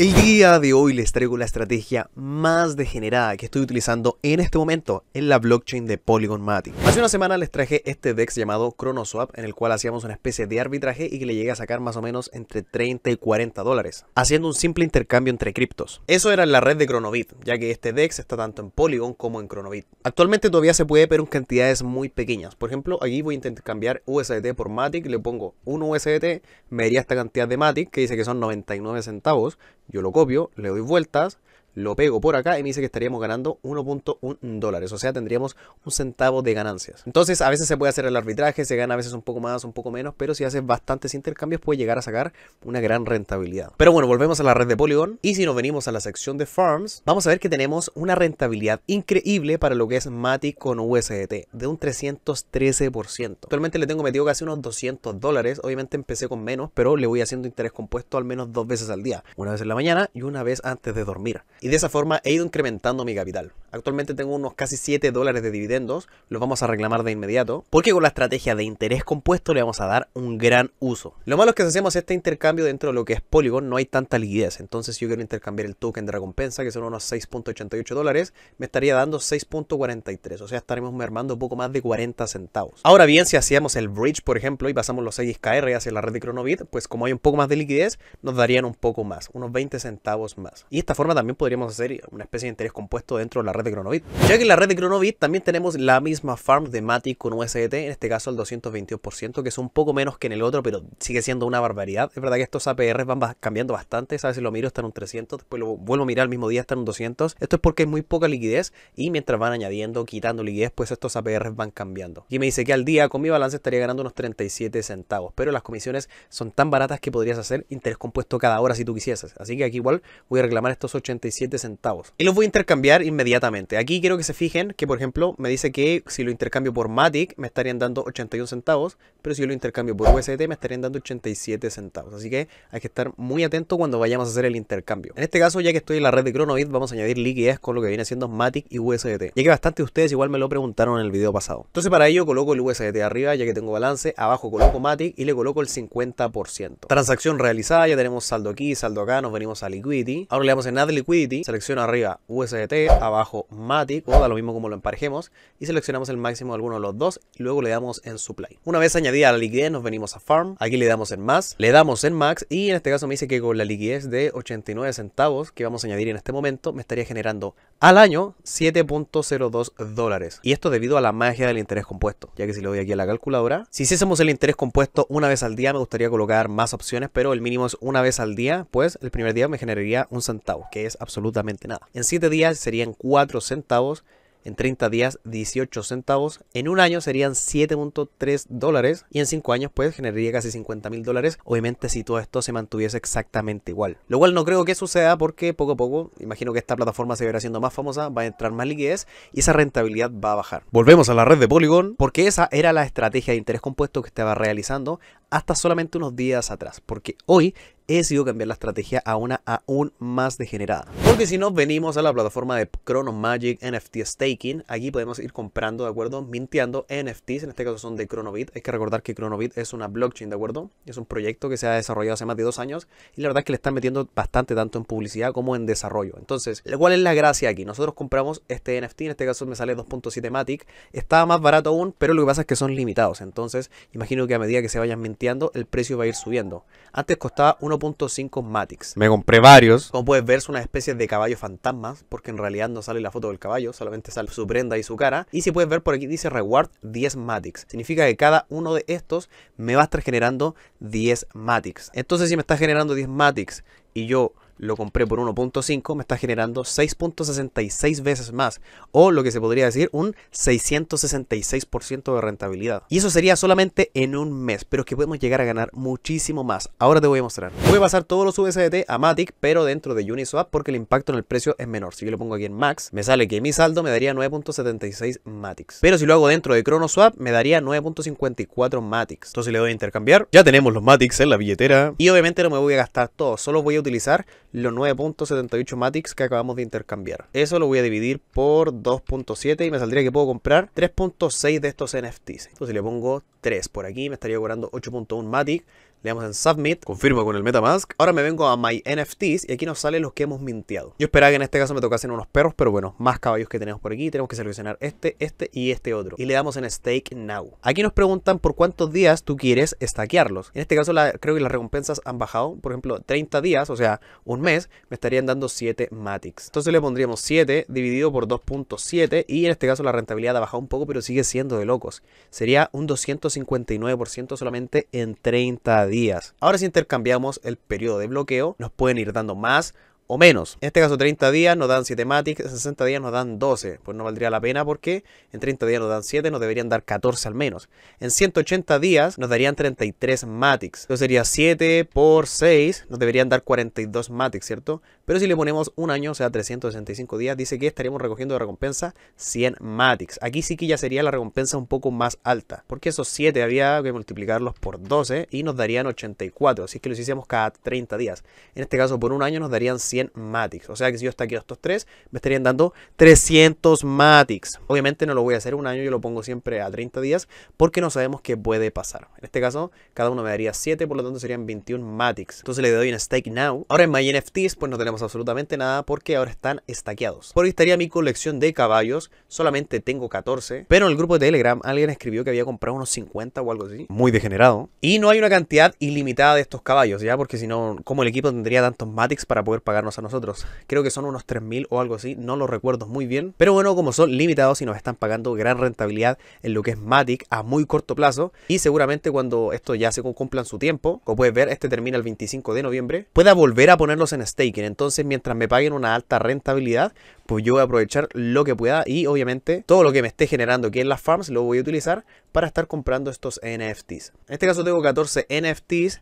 El día de hoy les traigo la estrategia más degenerada que estoy utilizando en este momento en la blockchain de Polygon Matic. Hace una semana les traje este DEX llamado ChronoSwap en el cual hacíamos una especie de arbitraje y que le llegué a sacar más o menos entre 30 y 40 dólares, haciendo un simple intercambio entre criptos. Eso era en la red de Chronobit, ya que este DEX está tanto en Polygon como en Chronobit. Actualmente todavía se puede, pero en cantidades muy pequeñas. Por ejemplo, aquí voy a intentar cambiar USDT por Matic, le pongo un USDT, me haría esta cantidad de Matic que dice que son 99 centavos yo lo copio, le doy vueltas lo pego por acá y me dice que estaríamos ganando 1.1 dólares, o sea, tendríamos un centavo de ganancias. Entonces, a veces se puede hacer el arbitraje, se gana a veces un poco más, un poco menos, pero si haces bastantes intercambios puede llegar a sacar una gran rentabilidad. Pero bueno, volvemos a la red de Polygon y si nos venimos a la sección de farms, vamos a ver que tenemos una rentabilidad increíble para lo que es Matic con USDT, de un 313%. Actualmente le tengo metido casi unos 200 dólares, obviamente empecé con menos, pero le voy haciendo interés compuesto al menos dos veces al día, una vez en la mañana y una vez antes de dormir. Y de esa forma he ido incrementando mi capital. Actualmente tengo unos casi 7 dólares de dividendos, los vamos a reclamar de inmediato, porque con la estrategia de interés compuesto le vamos a dar un gran uso. Lo malo es que si hacemos este intercambio dentro de lo que es Polygon no hay tanta liquidez, entonces si yo quiero intercambiar el token de recompensa, que son unos 6.88 dólares, me estaría dando 6.43, o sea, estaremos mermando un poco más de 40 centavos. Ahora bien, si hacíamos el bridge, por ejemplo, y pasamos los 6KR hacia la red de Cronovit, pues como hay un poco más de liquidez, nos darían un poco más, unos 20 centavos más. Y de esta forma también podríamos hacer una especie de interés compuesto dentro de la de Chronovit. Ya que en la red de Chronovit también tenemos la misma farm de Matic con USDT, en este caso el 222%, que es un poco menos que en el otro, pero sigue siendo una barbaridad. Es verdad que estos APR van cambiando bastante, Sabes si lo miro está en un 300, después lo vuelvo a mirar al mismo día está en un 200. Esto es porque hay muy poca liquidez y mientras van añadiendo, quitando liquidez, pues estos APR van cambiando. Y me dice que al día con mi balance estaría ganando unos 37 centavos, pero las comisiones son tan baratas que podrías hacer interés compuesto cada hora si tú quisieses. Así que aquí igual voy a reclamar estos 87 centavos. Y los voy a intercambiar inmediatamente Aquí quiero que se fijen que, por ejemplo, me dice que si lo intercambio por Matic me estarían dando 81 centavos, pero si lo intercambio por USDT me estarían dando 87 centavos. Así que hay que estar muy atento cuando vayamos a hacer el intercambio. En este caso, ya que estoy en la red de Chronobit, vamos a añadir liquidez con lo que viene siendo Matic y USDT. Ya que bastante de ustedes igual me lo preguntaron en el video pasado. Entonces para ello coloco el USDT arriba, ya que tengo balance, abajo coloco Matic y le coloco el 50%. Transacción realizada, ya tenemos saldo aquí, saldo acá, nos venimos a Liquidity. Ahora le damos en Add Liquidity, selecciono arriba USDT, abajo Matic, o da lo mismo como lo emparejemos, y seleccionamos el máximo de alguno de los dos, y luego le damos en Supply. Una vez añadida la liquidez, nos venimos a Farm, aquí le damos en Más, le damos en Max, y en este caso me dice que con la liquidez de 89 centavos que vamos a añadir en este momento, me estaría generando al año 7.02 dólares. Y esto debido a la magia del interés compuesto, ya que si le doy aquí a la calculadora, si hiciésemos el interés compuesto una vez al día, me gustaría colocar más opciones, pero el mínimo es una vez al día, pues el primer día me generaría un centavo, que es absolutamente nada. En 7 días serían 4 centavos, en 30 días 18 centavos, en un año serían 7.3 dólares y en 5 años pues generaría casi 50 mil dólares, obviamente si todo esto se mantuviese exactamente igual. Lo cual no creo que suceda porque poco a poco, imagino que esta plataforma se verá siendo más famosa, va a entrar más liquidez y esa rentabilidad va a bajar. Volvemos a la red de Polygon porque esa era la estrategia de interés compuesto que estaba realizando hasta solamente unos días atrás, porque hoy he sido cambiar la estrategia a una aún más degenerada. Porque si nos venimos a la plataforma de Chrono Magic NFT Staking, aquí podemos ir comprando, ¿de acuerdo? Minteando NFTs, en este caso son de Chronobit. Hay que recordar que Chronobit es una blockchain, ¿de acuerdo? Es un proyecto que se ha desarrollado hace más de dos años y la verdad es que le están metiendo bastante tanto en publicidad como en desarrollo. Entonces, ¿cuál es la gracia aquí? Nosotros compramos este NFT, en este caso me sale 2.7 Matic, estaba más barato aún, pero lo que pasa es que son limitados. Entonces, imagino que a medida que se vayan mintiendo, el precio va a ir subiendo. Antes costaba 1 1.5 Matix. Me compré varios. Como puedes ver, son una especie de caballos fantasmas, porque en realidad no sale la foto del caballo, solamente sale su prenda y su cara. Y si puedes ver por aquí dice Reward 10 Matix. Significa que cada uno de estos me va a estar generando 10 Matix. Entonces si me está generando 10 Matix y yo lo compré por 1.5, me está generando 6.66 veces más, o lo que se podría decir un 666% de rentabilidad. Y eso sería solamente en un mes, pero es que podemos llegar a ganar muchísimo más. Ahora te voy a mostrar. Voy a pasar todos los USDT a Matic, pero dentro de Uniswap, porque el impacto en el precio es menor. Si yo lo pongo aquí en Max, me sale que mi saldo me daría 9.76 Matics. Pero si lo hago dentro de ChronoSwap, me daría 9.54 Matics. Entonces le doy a intercambiar. Ya tenemos los Matics en la billetera. Y obviamente no me voy a gastar todo, solo voy a utilizar los 9.78 Matic que acabamos de intercambiar. Eso lo voy a dividir por 2.7 y me saldría que puedo comprar 3.6 de estos NFTs. Entonces le pongo 3 por aquí, me estaría cobrando 8.1 Matic. Le damos en Submit, confirmo con el Metamask. Ahora me vengo a My NFTs y aquí nos salen los que hemos minteado. Yo esperaba que en este caso me tocasen unos perros, pero bueno, más caballos que tenemos por aquí. Tenemos que seleccionar este, este y este otro. Y le damos en Stake Now. Aquí nos preguntan por cuántos días tú quieres stackearlos En este caso creo que las recompensas han bajado, por ejemplo, 30 días, o sea, un mes, me estarían dando 7 Matics. Entonces le pondríamos 7 dividido por 2.7 y en este caso la rentabilidad ha bajado un poco, pero sigue siendo de locos. Sería un 259% solamente en 30 días. Ahora si intercambiamos el periodo de bloqueo, nos pueden ir dando más, o menos. En este caso 30 días nos dan 7 Matic, 60 días nos dan 12, pues no valdría la pena porque en 30 días nos dan 7, nos deberían dar 14 al menos. En 180 días nos darían 33 Matics, entonces sería 7 por 6, nos deberían dar 42 Matics, ¿cierto? Pero si le ponemos un año, o sea, 365 días, dice que estaríamos recogiendo de recompensa 100 MATICS. Aquí sí que ya sería la recompensa un poco más alta, porque esos 7 había que multiplicarlos por 12 y nos darían 84, así que los hicimos cada 30 días. En este caso, por un año nos darían 100 MATICS. O sea que si yo aquí estos 3, me estarían dando 300 MATICS. Obviamente no lo voy a hacer un año, yo lo pongo siempre a 30 días, porque no sabemos qué puede pasar. En este caso, cada uno me daría 7, por lo tanto serían 21 MATICS. Entonces le doy un stake now. Ahora en MyNFTs, pues no tenemos absolutamente nada porque ahora están estaqueados. Por ahí estaría mi colección de caballos, solamente tengo 14, pero en el grupo de Telegram alguien escribió que había comprado unos 50 o algo así, muy degenerado. Y no hay una cantidad ilimitada de estos caballos, ¿ya? Porque si no, como el equipo tendría tantos Matics para poder pagarnos a nosotros? Creo que son unos 3.000 o algo así, no lo recuerdo muy bien. Pero bueno, como son limitados y nos están pagando gran rentabilidad en lo que es Matic a muy corto plazo, y seguramente cuando esto ya se cumplan su tiempo, como puedes ver, este termina el 25 de noviembre, pueda volver a ponerlos en staking. Entonces, entonces, mientras me paguen una alta rentabilidad, pues yo voy a aprovechar lo que pueda y obviamente todo lo que me esté generando aquí en las farms lo voy a utilizar para estar comprando estos NFTs. En este caso tengo 14 NFTs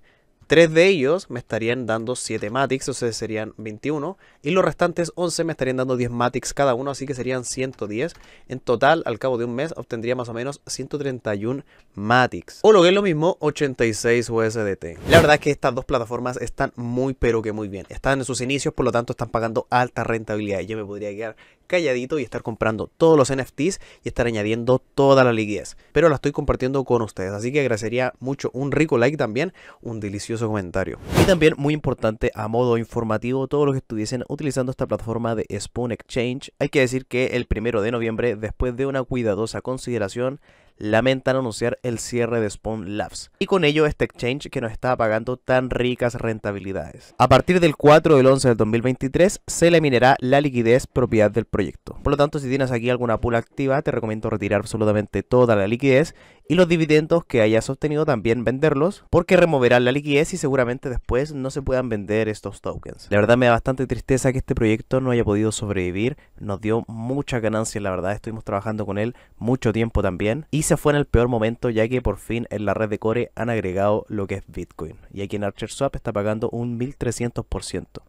Tres de ellos me estarían dando 7 Matics, o sea, serían 21. Y los restantes 11 me estarían dando 10 Matics cada uno, así que serían 110. En total, al cabo de un mes, obtendría más o menos 131 Matics. O lo que es lo mismo, 86 USDT. La verdad es que estas dos plataformas están muy, pero que muy bien. Están en sus inicios, por lo tanto, están pagando alta rentabilidad. Yo me podría quedar calladito y estar comprando todos los NFTs y estar añadiendo toda la liquidez. Pero la estoy compartiendo con ustedes, así que agradecería mucho un rico like también, un delicioso comentario. Y también muy importante a modo informativo, todos los que estuviesen utilizando esta plataforma de Spoon Exchange, hay que decir que el primero de noviembre, después de una cuidadosa consideración, lamentan anunciar el cierre de Spawn Labs y con ello este exchange que nos está pagando tan ricas rentabilidades. A partir del 4 del 11 del 2023 se eliminará la liquidez propiedad del proyecto. Por lo tanto, si tienes aquí alguna pool activa, te recomiendo retirar absolutamente toda la liquidez y los dividendos que hayas sostenido también venderlos porque removerán la liquidez y seguramente después no se puedan vender estos tokens. La verdad me da bastante tristeza que este proyecto no haya podido sobrevivir, nos dio mucha ganancia la verdad, estuvimos trabajando con él mucho tiempo también y se fue en el peor momento ya que por fin en la red de Core han agregado lo que es Bitcoin y aquí en ArcherSwap está pagando un 1300%.